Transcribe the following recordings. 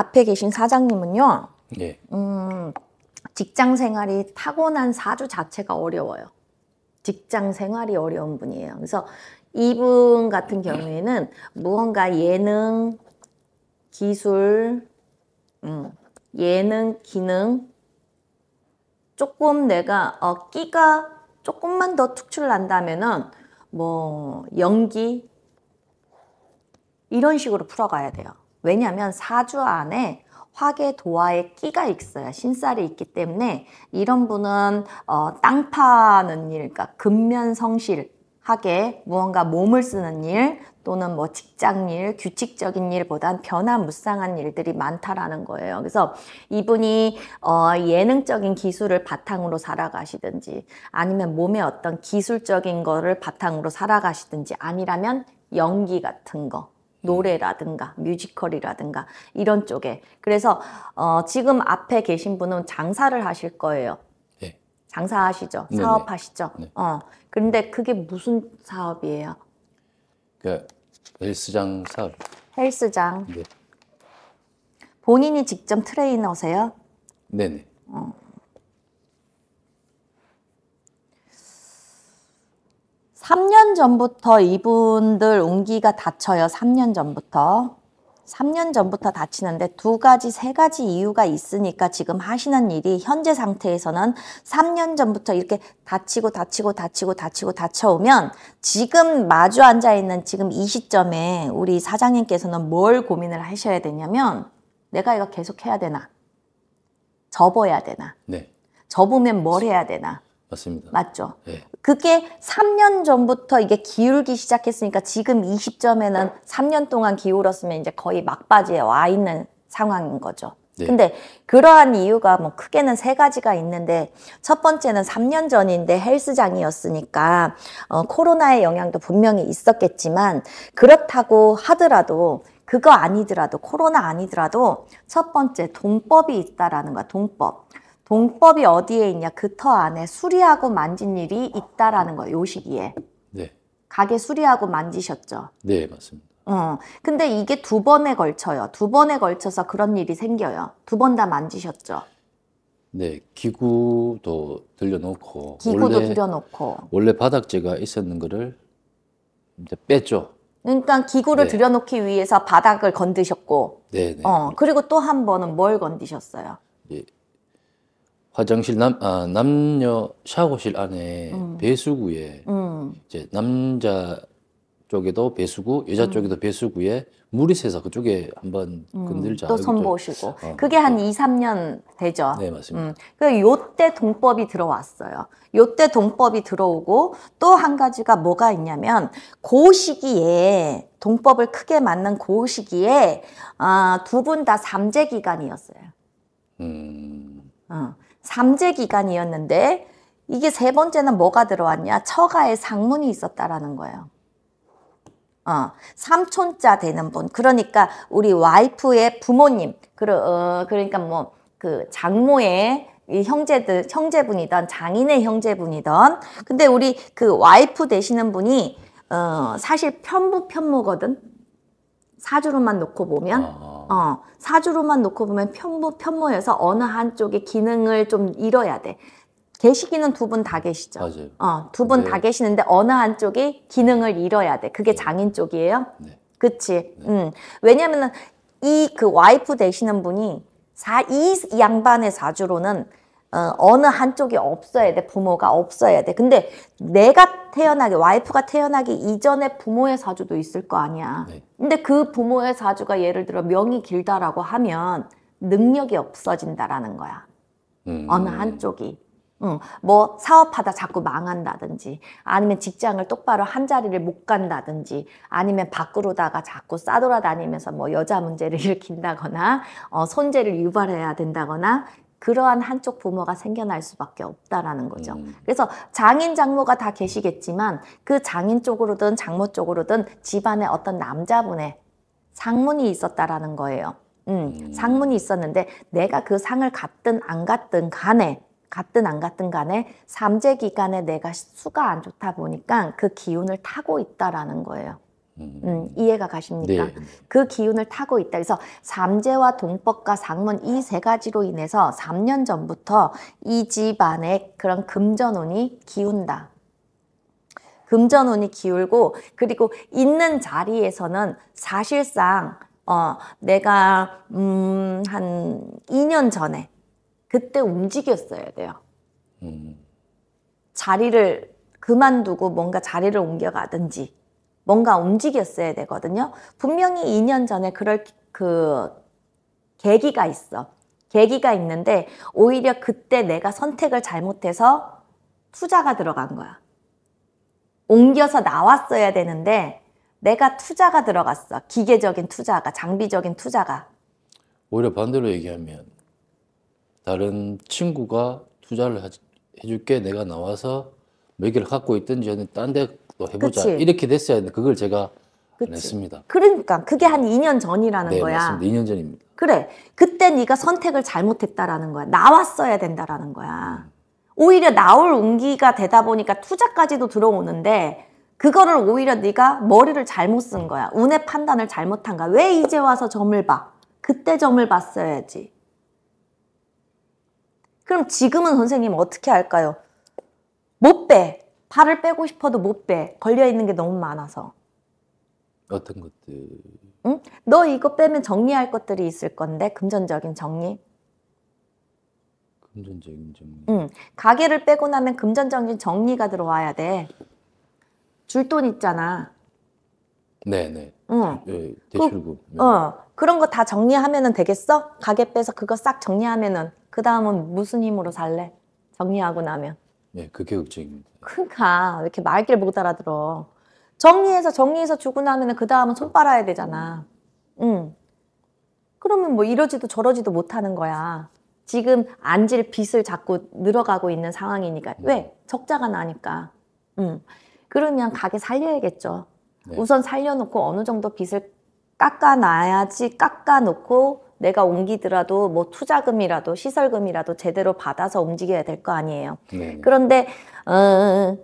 앞에 계신 사장님은요. 예. 음, 직장 생활이 타고난 사주 자체가 어려워요. 직장 생활이 어려운 분이에요. 그래서 이분 같은 경우에는 무언가 예능, 기술, 음, 예능, 기능 조금 내가 어, 끼가 조금만 더 특출난다면은 뭐 연기 이런 식으로 풀어가야 돼요. 왜냐하면 사주 안에 화계 도화의 끼가 있어요. 신살이 있기 때문에 이런 분은 어, 땅 파는 일, 그러니까 근면성실 하게 무언가 몸을 쓰는 일 또는 뭐 직장 일, 규칙적인 일보단 변화무쌍한 일들이 많다라는 거예요. 그래서 이분이 어, 예능적인 기술을 바탕으로 살아가시든지 아니면 몸의 어떤 기술적인 거를 바탕으로 살아가시든지 아니라면 연기 같은 거 노래라든가 뮤지컬이라든가 이런 쪽에 그래서 어, 지금 앞에 계신 분은 장사를 하실 거예요. 네. 장사하시죠, 네, 네. 사업하시죠. 네. 어, 그런데 그게 무슨 사업이에요? 그 헬스장 사업. 헬스장. 네. 본인이 직접 트레이너세요? 네네. 네. 어. 3년 전부터 이분들 운기가 다쳐요. 3년 전부터. 3년 전부터 다치는데 두 가지, 세 가지 이유가 있으니까 지금 하시는 일이 현재 상태에서는 3년 전부터 이렇게 다치고 다치고 다치고 다치고 다쳐오면 지금 마주 앉아있는 지금 이 시점에 우리 사장님께서는 뭘 고민을 하셔야 되냐면 내가 이거 계속 해야 되나? 접어야 되나? 네. 접으면 뭘 해야 되나? 맞습니다. 맞죠? 네. 그게 3년 전부터 이게 기울기 시작했으니까 지금 20점에는 3년 동안 기울었으면 이제 거의 막바지에 와 있는 상황인 거죠. 네. 근데 그러한 이유가 뭐 크게는 세 가지가 있는데 첫 번째는 3년 전인데 헬스장이었으니까 어, 코로나의 영향도 분명히 있었겠지만 그렇다고 하더라도 그거 아니더라도 코로나 아니더라도 첫 번째 돈법이 있다라는 거야 돈법 봉법이 어디에 있냐 그 터 안에 수리하고 만진 일이 있다라는 거예요. 요 시기에. 네. 가게 수리하고 만지셨죠. 네, 맞습니다. 어, 근데 이게 두 번에 걸쳐요. 두 번에 걸쳐서 그런 일이 생겨요. 두 번 다 만지셨죠. 네, 기구도 들려놓고 기구도 원래, 들여놓고 원래 바닥재가 있었는 거를 이제 뺐죠. 그러니까 기구를 네. 들여놓기 위해서 바닥을 건드셨고, 네, 네. 어, 그리고 또 한 번은 뭘 건드셨어요? 화장실 남, 아, 남녀 샤워실 안에 음. 배수구에 음. 이제 남자 쪽에도 배수구, 여자 음. 쪽에도 배수구에 물이 새서 그쪽에 한번 음, 건들자. 또 선보시고. 어, 그게 한 어. 2, 3년 되죠. 네, 맞습니다. 음. 그 요때 동법이 들어왔어요. 요 때 동법이 들어오고 또 한 가지가 뭐가 있냐면 고 시기에 동법을 크게 맞는 고 시기에 아, 두 분 다 삼재 기간이었어요. 음. 어. 삼재 기간이었는데 이게 세 번째는 뭐가 들어왔냐? 처가에 상문이 있었다라는 거예요. 어, 삼촌자 되는 분. 그러니까 우리 와이프의 부모님. 그러, 어, 그러니까 뭐 그 장모의 이 형제들 형제분이던 장인의 형제분이던 근데 우리 그 와이프 되시는 분이 어, 사실 편부 편모거든. 사주로만 놓고 보면 아. 어, 사주로만 놓고 보면 편부 편모여서 어느 한쪽의 기능을 좀 잃어야 돼. 계시기는 두 분 다 계시죠. 맞아요. 어, 두 분 다 계시는데 어느 한쪽이 기능을 잃어야 돼. 그게 네. 장인 쪽이에요. 네. 그치. 네. 음. 왜냐면은 이 그 와이프 되시는 분이 사, 이 양반의 사주로는 어, 어느 한쪽이 없어야 돼. 부모가 없어야 돼. 근데 내가 태어나기, 와이프가 태어나기 이전에 부모의 사주도 있을 거 아니야. 네. 근데 그 부모의 사주가 예를 들어 명이 길다라고 하면 능력이 없어진다라는 거야. 음. 어느 한쪽이. 응, 뭐 사업하다 자꾸 망한다든지 아니면 직장을 똑바로 한 자리를 못 간다든지 아니면 밖으로다가 자꾸 싸돌아다니면서 뭐 여자 문제를 일으킨다거나 어, 손재를 유발해야 된다거나 그러한 한쪽 부모가 생겨날 수밖에 없다라는 거죠. 음. 그래서 장인 장모가 다 계시겠지만 그 장인 쪽으로든 장모 쪽으로든 집안에 어떤 남자분의 상문이 있었다라는 거예요. 음, 음. 상문이 있었는데 내가 그 상을 갔든 안 갔든 간에 갔든 안 갔든 간에 삼재 기간에 내가 수가 안 좋다 보니까 그 기운을 타고 있다라는 거예요. 음. 음, 이해가 가십니까? 네. 그 기운을 타고 있다. 그래서 삼재와 동법과 상문 이 세 가지로 인해서 3년 전부터 이 집안의 그런 금전운이 기운다. 금전운이 기울고 그리고 있는 자리에서는 사실상 어 내가 음한 2년 전에 그때 움직였어야 돼요. 음. 자리를 그만두고 뭔가 자리를 옮겨가든지 뭔가 움직였어야 되거든요. 분명히 2년 전에 그럴 그 계기가 있어. 계기가 있는데 오히려 그때 내가 선택을 잘못해서 투자가 들어간 거야. 옮겨서 나왔어야 되는데 내가 투자가 들어갔어. 기계적인 투자가, 장비적인 투자가. 오히려 반대로 얘기하면 다른 친구가 투자를 해줄게 내가 나와서 몇 개를 갖고 있든지 아니면 딴데 또 해보자 그치? 이렇게 됐어야 했는데 그걸 제가 그치? 안 했습니다. 그러니까 그게 한 2년 전이라는 네, 거야. 맞습니다. 2년 전입니다. 그래. 그때 네가 선택을 잘못했다라는 거야. 나왔어야 된다라는 거야. 오히려 나올 운기가 되다 보니까 투자까지도 들어오는데 그거를 오히려 네가 머리를 잘못 쓴 거야. 운의 판단을 잘못한 거야. 왜 이제 와서 점을 봐? 그때 점을 봤어야지. 그럼 지금은 선생님 어떻게 할까요? 못 빼. 팔을 빼고 싶어도 못 빼. 걸려 있는 게 너무 많아서. 어떤 것들? 응? 너 이거 빼면 정리할 것들이 있을 건데 금전적인 정리. 금전적인 정리. 응. 가게를 빼고 나면 금전적인 정리가 들어와야 돼. 줄 돈 있잖아. 네네. 응. 예, 그, 대출금. 그, 어 그런 거 다 정리하면은 되겠어? 가게 빼서 그거 싹 정리하면은 그 다음은 무슨 힘으로 살래? 정리하고 나면. 네, 그게 걱정입니다. 그러니까 왜 이렇게 말귀를 못 알아들어. 정리해서 정리해서 주고 나면은 그 다음은 손 빨아야 되잖아. 응. 그러면 뭐 이러지도 저러지도 못하는 거야. 지금 앉을 빚을 자꾸 늘어가고 있는 상황이니까 왜 적자가 나니까. 응. 그러면 가게 살려야겠죠. 네. 우선 살려놓고 어느 정도 빚을 깎아놔야지 깎아놓고 내가 옮기더라도 뭐 투자금이라도 시설금이라도 제대로 받아서 움직여야 될 거 아니에요. 네. 그런데 어,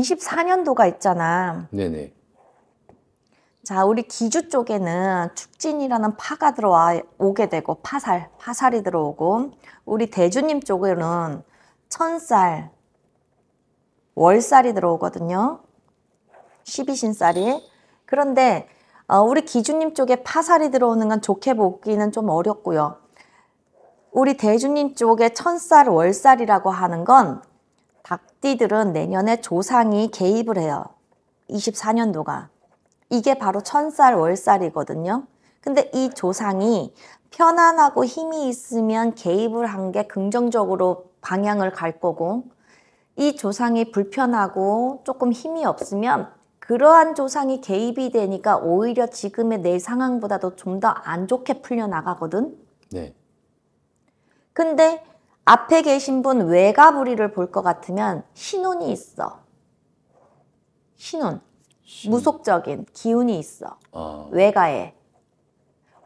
24년도가 있잖아. 네네. 자, 우리 기주 쪽에는 축진이라는 파가 들어와 오게 되고 파살, 파살이 들어오고 우리 대주님 쪽에는 천살, 월살이 들어오거든요. 12신살이. 그런데 어, 우리 기주님 쪽에 파살이 들어오는 건 좋게 보기는 좀 어렵고요. 우리 대주님 쪽에 천살, 월살이라고 하는 건 닭띠들은 내년에 조상이 개입을 해요. 24년도가. 이게 바로 천살 월살이거든요. 근데 이 조상이 편안하고 힘이 있으면 개입을 한 게 긍정적으로 방향을 갈 거고 이 조상이 불편하고 조금 힘이 없으면 그러한 조상이 개입이 되니까 오히려 지금의 내 상황보다도 좀 더 안 좋게 풀려나가거든. 네. 근데 앞에 계신 분 외가부리를 볼 것 같으면 신혼이 있어. 신혼. 신... 무속적인 기운이 있어. 아... 외가에.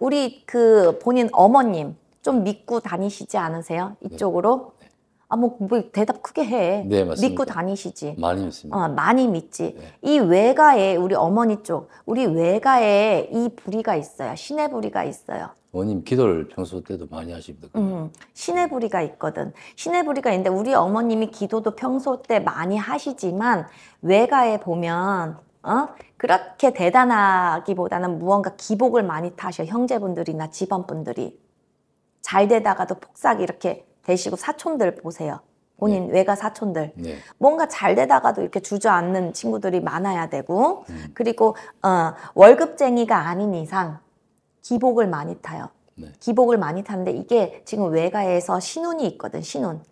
우리 그 본인 어머님 좀 믿고 다니시지 않으세요? 네. 이쪽으로? 네. 아, 뭐, 뭐, 대답 크게 해. 네, 맞습니다. 믿고 다니시지. 많이 믿습니다. 어, 많이 믿지. 네. 이 외가에, 우리 어머니 쪽, 우리 외가에 이 부리가 있어요. 신의 부리가 있어요. 어머님 기도를 평소 때도 많이 하십니까? 음, 신의 부리가 있거든. 신의 부리가 있는데 우리 어머님이 기도도 평소 때 많이 하시지만 외가에 보면 어? 그렇게 대단하기보다는 무언가 기복을 많이 타셔 형제분들이나 집안분들이 잘 되다가도 폭삭 이렇게 되시고 사촌들 보세요. 본인 네. 외가 사촌들 네. 뭔가 잘 되다가도 이렇게 주저앉는 친구들이 많아야 되고 음. 그리고 어, 월급쟁이가 아닌 이상 기복을 많이 타요. 네. 기복을 많이 타는데 이게 지금 외가에서 신혼이 있거든, 신혼.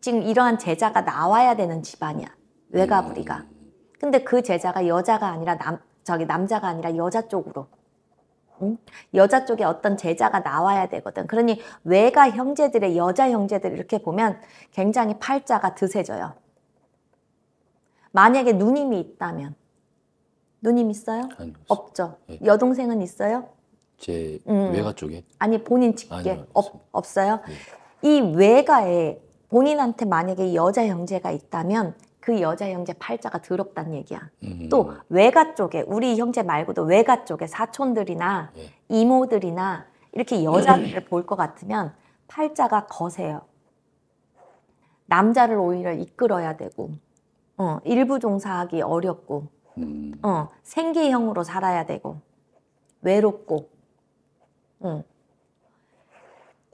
지금 이러한 제자가 나와야 되는 집안이야. 외가부리가. 음. 근데 그 제자가 여자가 아니라 남, 저기 남자가 아니라 여자 쪽으로. 여자 쪽에 어떤 제자가 나와야 되거든. 그러니 외가 형제들의 여자 형제들 이렇게 보면 굉장히 팔자가 드세져요. 만약에 누님이 있다면 누님 아, 있어요? 없죠. 예. 여동생은 있어요? 제 음. 외가 쪽에? 아니 본인 직계 없, 어요 예. 네. 이 외가에 본인한테 만약에 여자 형제가 있다면 그 여자 형제 팔자가 더럽다는 얘기야. 음. 또 외가 쪽에 우리 형제 말고도 외가 쪽에 사촌들이나 예. 이모들이나 이렇게 여자를 볼 것 같으면 팔자가 거세요. 남자를 오히려 이끌어야 되고 어, 일부 종사하기 어렵고 음. 어, 생계형으로 살아야 되고 외롭고 응. 어.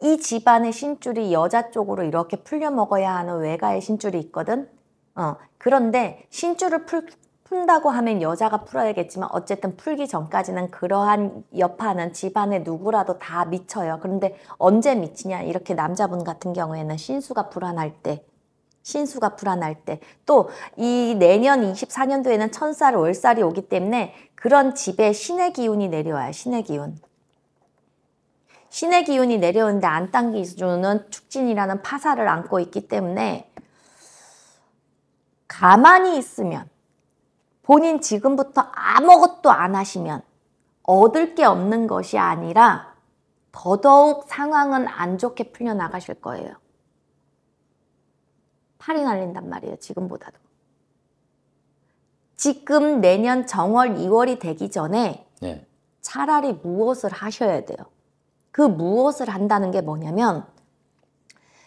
이 집안의 신줄이 여자 쪽으로 이렇게 풀려 먹어야 하는 외가의 신줄이 있거든 어, 그런데 신줄을 풀, 푼다고 하면 여자가 풀어야겠지만 어쨌든 풀기 전까지는 그러한 여파는 집안의 누구라도 다 미쳐요. 그런데 언제 미치냐 이렇게 남자분 같은 경우에는 신수가 불안할 때 신수가 불안할 때 또 이 내년 24년도에는 천살 월살이 오기 때문에 그런 집에 신의 기운이 내려와요. 신의 기운. 신의 기운이 내려오는데 안 당기주는 축진이라는 파사를 안고 있기 때문에 가만히 있으면 본인 지금부터 아무것도 안 하시면 얻을 게 없는 것이 아니라 더더욱 상황은 안 좋게 풀려나가실 거예요. 팔이 날린단 말이에요. 지금보다도. 지금 내년 정월 2월이 되기 전에 네. 차라리 무엇을 하셔야 돼요. 그 무엇을 한다는 게 뭐냐면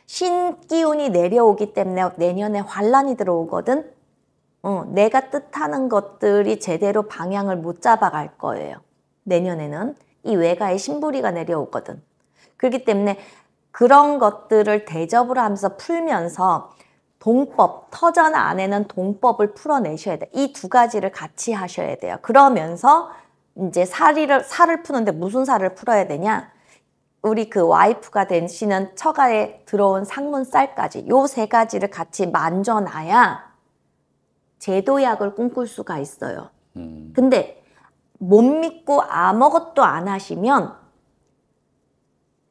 신기운이 내려오기 때문에 내년에 환란이 들어오거든. 어, 내가 뜻하는 것들이 제대로 방향을 못 잡아갈 거예요. 내년에는 이 외가에 신부리가 내려오거든. 그렇기 때문에 그런 것들을 대접을 하면서 풀면서 동법, 터전 안에는 동법을 풀어내셔야 돼요. 이 두 가지를 같이 하셔야 돼요. 그러면서 이제 살이를, 살을 푸는데 무슨 살을 풀어야 되냐? 우리 그 와이프가 된시는 처가에 들어온 상문살까지 요 세 가지를 같이 만져놔야 제도약을 꿈꿀 수가 있어요. 음. 근데 못 믿고 아무것도 안 하시면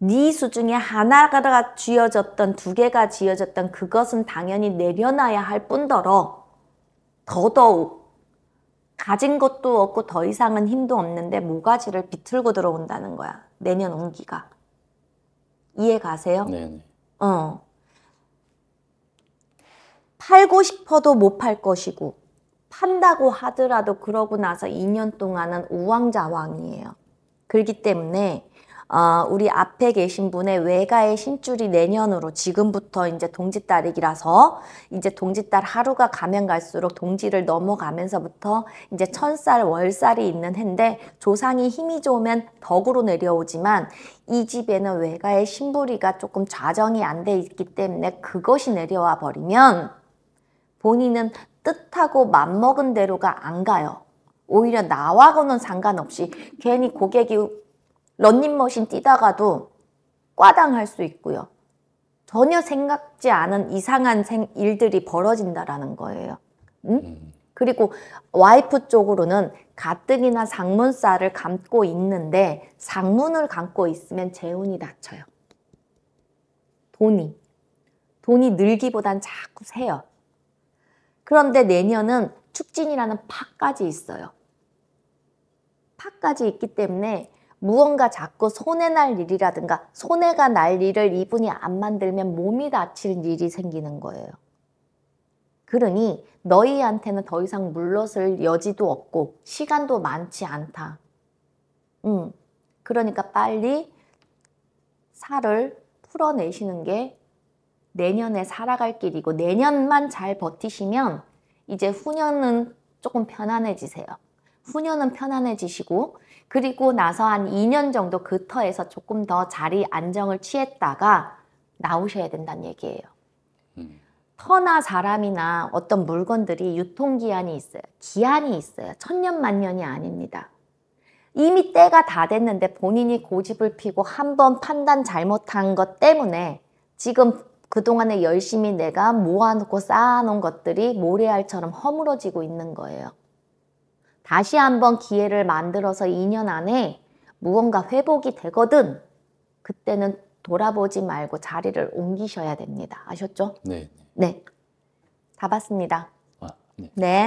니수 네 중에 하나가 쥐어졌던 두 개가 쥐어졌던 그것은 당연히 내려놔야 할 뿐더러 더더욱 가진 것도 없고 더 이상은 힘도 없는데 모가지를 비틀고 들어온다는 거야. 내년 온기가 이해 가세요? 네 어. 팔고 싶어도 못 팔 것이고 판다고 하더라도 그러고 나서 2년 동안은 우왕좌왕이에요. 그렇기 때문에 어, 우리 앞에 계신 분의 외가의 신줄이 내년으로 지금부터 이제 동짓달이라서 이제 동짓달 하루가 가면 갈수록 동지를 넘어가면서부터 이제 천살 월살이 있는 해인데 조상이 힘이 좋으면 덕으로 내려오지만 이 집에는 외가의 신부리가 조금 좌정이 안 돼 있기 때문에 그것이 내려와 버리면 본인은 뜻하고 맘먹은 대로가 안 가요. 오히려 나와고는 상관없이 괜히 고객이 런닝머신 뛰다가도 과당할 수 있고요. 전혀 생각지 않은 이상한 일들이 벌어진다라는 거예요. 응? 음. 그리고 와이프 쪽으로는 가뜩이나 상문살을 감고 있는데 상문을 감고 있으면 재운이 낮춰요. 돈이. 돈이 늘기보단 자꾸 세요. 그런데 내년은 축진이라는 파까지 있어요. 파까지 있기 때문에 무언가 자꾸 손해날 일이라든가 손해가 날 일을 이분이 안 만들면 몸이 다칠 일이 생기는 거예요. 그러니 너희한테는 더 이상 물러설 여지도 없고 시간도 많지 않다. 음, 그러니까 빨리 살을 풀어내시는 게 내년에 살아갈 길이고 내년만 잘 버티시면 이제 후년은 조금 편안해지세요. 후년은 편안해지시고 그리고 나서 한 2년 정도 그 터에서 조금 더 자리 안정을 취했다가 나오셔야 된다는 얘기예요. 음. 터나 사람이나 어떤 물건들이 유통기한이 있어요. 기한이 있어요. 천년 만년이 아닙니다. 이미 때가 다 됐는데 본인이 고집을 피고 한 번 판단 잘못한 것 때문에 지금 그동안에 열심히 내가 모아놓고 쌓아놓은 것들이 모래알처럼 허물어지고 있는 거예요. 다시 한번 기회를 만들어서 2년 안에 무언가 회복이 되거든 그때는 돌아보지 말고 자리를 옮기셔야 됩니다. 아셨죠? 네. 네. 네. 다 봤습니다. 아, 네. 네.